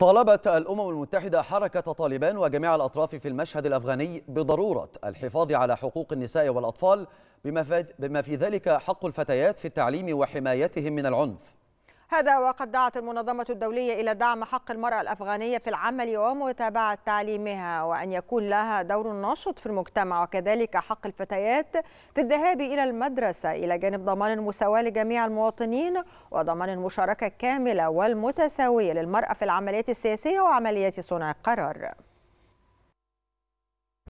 طالبت الأمم المتحدة حركة طالبان وجميع الأطراف في المشهد الأفغاني بضرورة الحفاظ على حقوق النساء والأطفال بما في ذلك حق الفتيات في التعليم وحمايتهم من العنف هذا وقد دعت المنظمة الدولية إلى دعم حق المرأة الأفغانية في العمل ومتابعة تعليمها وأن يكون لها دور ناشط في المجتمع وكذلك حق الفتيات في الذهاب إلى المدرسة إلى جانب ضمان المساواة لجميع المواطنين وضمان المشاركة الكاملة والمتساوية للمرأة في العمليات السياسية وعمليات صنع القرار